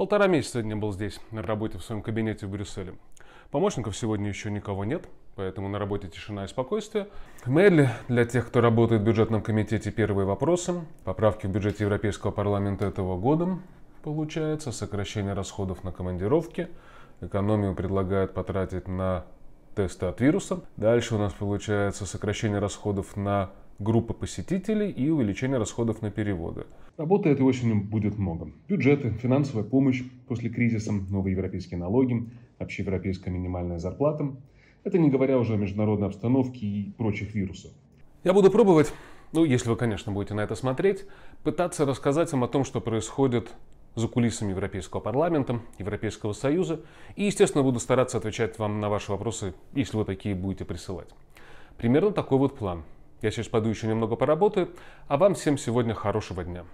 Полтора месяца не был здесь, на работе в своем кабинете в Брюсселе. Помощников сегодня еще никого нет, поэтому на работе тишина и спокойствие. В Мэйле для тех, кто работает в бюджетном комитете, первые вопросы. Поправки в бюджете Европейского парламента этого года получается, сокращение расходов на командировки. Экономию предлагают потратить на тесты от вируса. Дальше у нас получается сокращение расходов на группы посетителей и увеличение расходов на переводы. Работы этой осенью будет много. Бюджеты, финансовая помощь после кризиса, новые европейские налоги, общеевропейская минимальная зарплата. Это не говоря уже о международной обстановке и прочих вирусах. Я буду пробовать, ну, если вы, конечно, будете на это смотреть, пытаться рассказать вам о том, что происходит за кулисами Европейского парламента, Европейского Союза. И, естественно, буду стараться отвечать вам на ваши вопросы, если вы такие будете присылать. Примерно такой вот план. Я сейчас пойду еще немного поработаю, а вам всем сегодня хорошего дня.